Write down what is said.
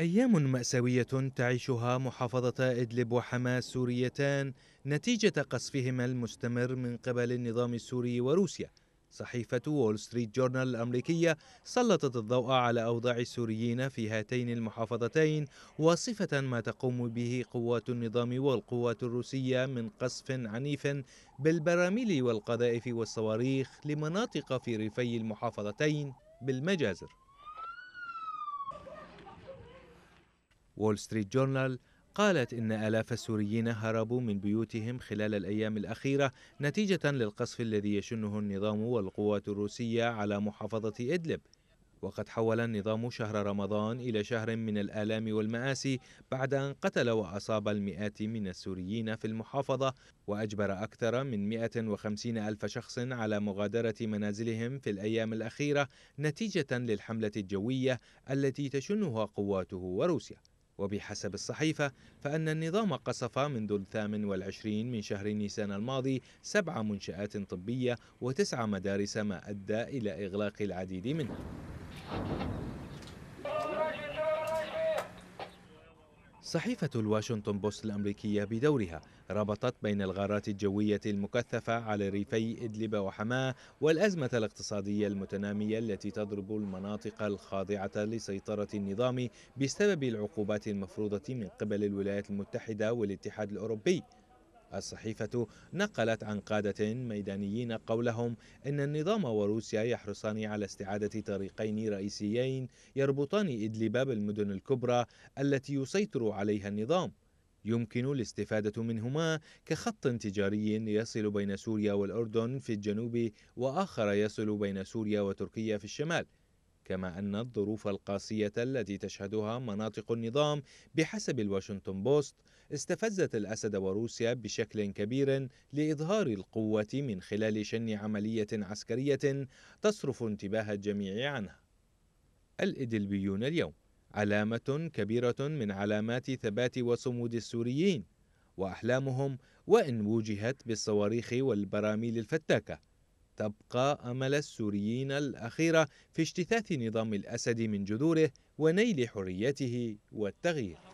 أيام مأساوية تعيشها محافظة إدلب وحماة سوريتان نتيجة قصفهما المستمر من قبل النظام السوري وروسيا صحيفة وول ستريت جورنال الأمريكية سلطت الضوء على أوضاع السوريين في هاتين المحافظتين واصفة ما تقوم به قوات النظام والقوات الروسية من قصف عنيف بالبراميل والقذائف والصواريخ لمناطق في ريفي المحافظتين بالمجازر وول ستريت جورنال قالت إن آلاف السوريين هربوا من بيوتهم خلال الأيام الأخيرة نتيجة للقصف الذي يشنه النظام والقوات الروسية على محافظة إدلب وقد حول النظام شهر رمضان إلى شهر من الآلام والمآسي بعد أن قتل وأصاب المئات من السوريين في المحافظة وأجبر أكثر من 150 ألف شخص على مغادرة منازلهم في الأيام الأخيرة نتيجة للحملة الجوية التي تشنها قواته وروسيا وبحسب الصحيفة فأن النظام قصف منذ الثامن والعشرين من شهر نيسان الماضي سبع منشآت طبية وتسع مدارس ما أدى إلى إغلاق العديد منها صحيفة الواشنطن بوست الأمريكية بدورها ربطت بين الغارات الجوية المكثفة على ريفي إدلب وحماة والأزمة الاقتصادية المتنامية التي تضرب المناطق الخاضعة لسيطرة النظام بسبب العقوبات المفروضة من قبل الولايات المتحدة والاتحاد الأوروبي الصحيفة نقلت عن قادة ميدانيين قولهم إن النظام وروسيا يحرصان على استعادة طريقين رئيسيين يربطان إدلب بالمدن الكبرى التي يسيطر عليها النظام يمكن الاستفادة منهما كخط تجاري يصل بين سوريا والأردن في الجنوب وآخر يصل بين سوريا وتركيا في الشمال كما أن الظروف القاسية التي تشهدها مناطق النظام بحسب الواشنطن بوست استفزت الأسد وروسيا بشكل كبير لإظهار القوة من خلال شن عملية عسكرية تصرف انتباه الجميع عنها الإدلبيون اليوم علامة كبيرة من علامات ثبات وصمود السوريين وأحلامهم وإن وجهت بالصواريخ والبراميل الفتاكة تبقى أمل السوريين الأخيرة في اجتثاث نظام الأسد من جذوره ونيل حريته والتغيير